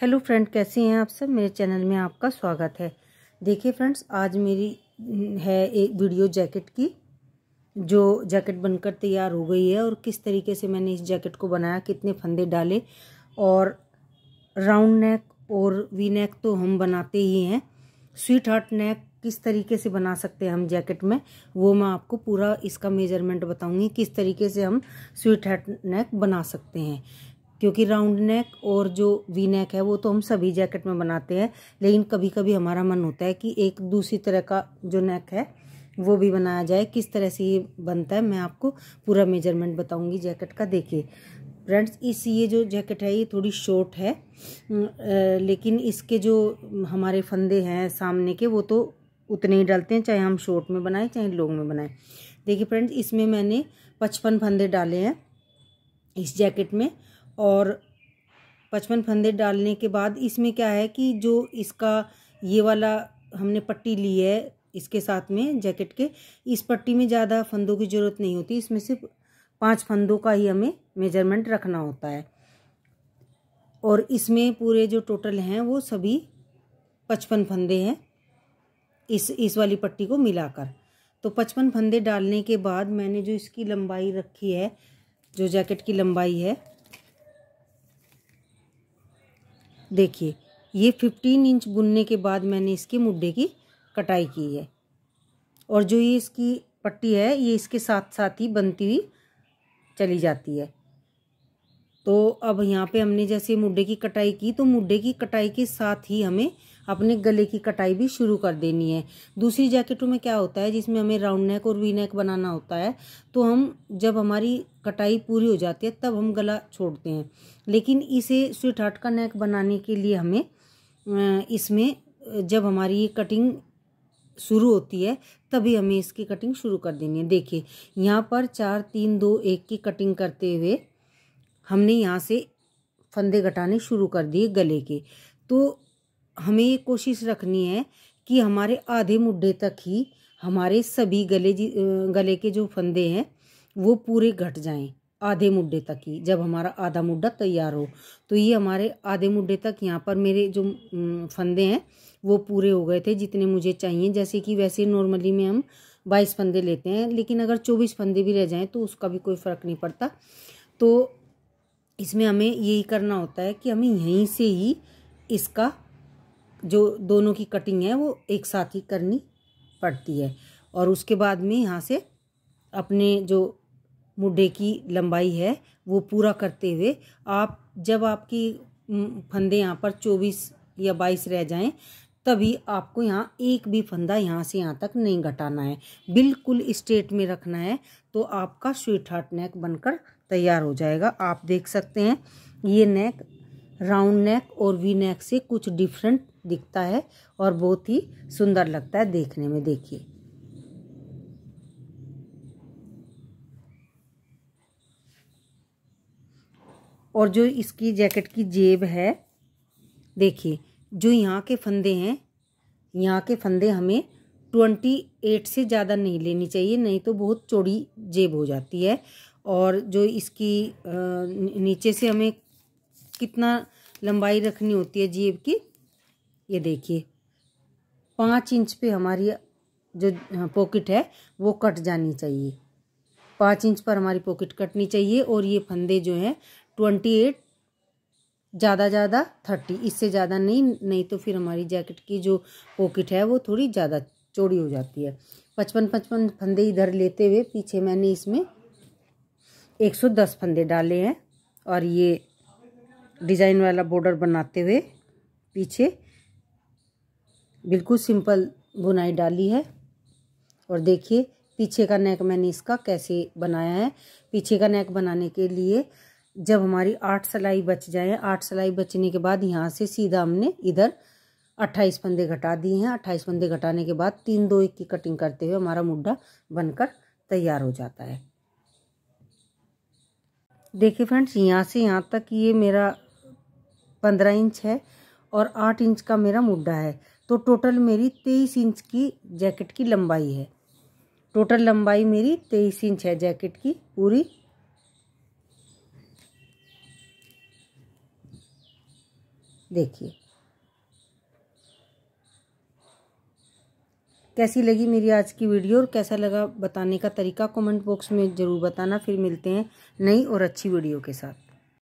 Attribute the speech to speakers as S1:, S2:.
S1: hello friend कैसे हैं आप सब मेरे चैनल में आपका स्वागत है देखिए फ्रेंड्स आज मेरी हम्म, है एक वीडियो जैकेट की जो जैकेट बनकर तैयार हो गई है और किस तरीके से मैंने इस जैकेट को बनाया कितने फंदे डाले और राउंड नेक और वी नेक तो हम बनाते ही हैं स्वीट हार्ट नेक किस तरीके से बना सकते हैं हम जैकेट में वो मैं आपको पूरा इसका मेजरमेंट बताऊंगी किस तरीके से हम स्वीट हार्ट नेक बना सकते हैं क्योंकि राउंड नेक और जो वी नेक है वो तो हम सभी जैकेट में बनाते हैं लेकिन कभी कभी हमारा मन होता है कि एक दूसरी तरह का जो नेक है वो भी बनाया जाए किस तरह से ये बनता है मैं आपको पूरा मेजरमेंट बताऊंगी जैकेट का देखिए फ्रेंड्स इस ये जो जैकेट है ये थोड़ी शॉर्ट है लेकिन इसके जो हमारे फंदे हैं सामने के वो तो उतने ही डालते हैं चाहे हम शॉर्ट में बनाएं चाहे लॉन्ग में बनाएं देखिए फ्रेंड्स इसमें मैंने पचपन फंदे डाले हैं इस जैकेट में और पचपन फंदे डालने के बाद इसमें क्या है कि जो इसका ये वाला हमने पट्टी ली है इसके साथ में जैकेट के इस पट्टी में ज़्यादा फंदों की ज़रूरत नहीं होती इसमें सिर्फ पांच फंदों का ही हमें मेजरमेंट रखना होता है और इसमें पूरे जो टोटल हैं वो सभी पचपन फंदे हैं इस इस वाली पट्टी को मिलाकर तो पचपन फंदे डालने के बाद मैंने जो इसकी लंबाई रखी है जो जैकेट की लंबाई है देखिए ये फिफ्टीन इंच बुनने के बाद मैंने इसके मुड्डे की कटाई की है और जो ये इसकी पट्टी है ये इसके साथ साथ ही बनती हुई चली जाती है तो अब यहाँ पे हमने जैसे मुड्ढे की कटाई की तो मुड्ढे की कटाई के साथ ही हमें अपने गले की कटाई भी शुरू कर देनी है दूसरी जैकेटों में क्या होता है जिसमें हमें राउंड नेक और वी नेक बनाना होता है तो हम जब हमारी कटाई पूरी हो जाती है तब हम गला छोड़ते हैं लेकिन इसे स्वीट हार्ट का नेक बनाने के लिए हमें इसमें जब हमारी ये कटिंग शुरू होती है तभी हमें इसकी कटिंग शुरू कर देनी है देखिए यहाँ पर चार तीन दो एक की कटिंग करते हुए हमने यहाँ से फंदे घटाने शुरू कर दिए गले के तो हमें ये कोशिश रखनी है कि हमारे आधे मुड्ढे तक ही हमारे सभी गले जी गले के जो फंदे हैं वो पूरे घट जाएं आधे मुड्ढे तक ही जब हमारा आधा मुड्ढा तैयार हो तो ये हमारे आधे मुड्ढे तक यहाँ पर मेरे जो फंदे हैं वो पूरे हो गए थे जितने मुझे चाहिए जैसे कि वैसे नॉर्मली में हम बाईस फंदे लेते हैं लेकिन अगर चौबीस फंदे भी रह जाएँ तो उसका भी कोई फ़र्क नहीं पड़ता तो इसमें हमें यही करना होता है कि हमें यहीं से ही इसका जो दोनों की कटिंग है वो एक साथ ही करनी पड़ती है और उसके बाद में यहाँ से अपने जो मुड्ढे की लंबाई है वो पूरा करते हुए आप जब आपकी फंदे यहाँ पर चौबीस या बाईस रह जाएं तभी आपको यहाँ एक भी फंदा यहाँ से यहाँ तक नहीं घटाना है बिल्कुल स्ट्रेट में रखना है तो आपका स्वीट हार्ट नेक बनकर तैयार हो जाएगा आप देख सकते हैं ये नेक राउंड नेक और वी नेक से कुछ डिफरेंट दिखता है और बहुत ही सुंदर लगता है देखने में देखिए और जो इसकी जैकेट की जेब है देखिए जो यहाँ के फंदे हैं यहाँ के फंदे हमें ट्वेंटी एट से ज़्यादा नहीं लेनी चाहिए नहीं तो बहुत चौड़ी जेब हो जाती है और जो इसकी नीचे से हमें कितना लंबाई रखनी होती है जेब की ये देखिए पाँच इंच पे हमारी जो पॉकेट है वो कट जानी चाहिए पाँच इंच पर हमारी पॉकेट कटनी चाहिए और ये फंदे जो हैं ट्वेंटी एट ज़्यादा ज़्यादा थर्टी इससे ज़्यादा नहीं नहीं तो फिर हमारी जैकेट की जो पॉकेट है वो थोड़ी ज़्यादा चौड़ी हो जाती है पचपन पचपन फंदे इधर लेते हुए पीछे मैंने इसमें 110 फंदे डाले हैं और ये डिज़ाइन वाला बॉर्डर बनाते हुए पीछे बिल्कुल सिंपल बुनाई डाली है और देखिए पीछे का नेक मैंने इसका कैसे बनाया है पीछे का नेक बनाने के लिए जब हमारी आठ सिलाई बच जाए आठ सिलाई बचने के बाद यहाँ से सीधा हमने इधर अट्ठाईस फंदे घटा दिए हैं अट्ठाईस फंदे घटाने के बाद तीन दो एक की कटिंग करते हुए हमारा मुड्ढा बनकर तैयार हो जाता है देखिए फ्रेंड्स यहाँ से यहाँ तक ये मेरा पंद्रह इंच है और आठ इंच का मेरा मुड्ढा है तो टोटल मेरी तेईस इंच की जैकेट की लंबाई है टोटल लंबाई मेरी तेईस इंच है जैकेट की पूरी देखिए कैसी लगी मेरी आज की वीडियो और कैसा लगा बताने का तरीका कमेंट बॉक्स में ज़रूर बताना फिर मिलते हैं नई और अच्छी वीडियो के साथ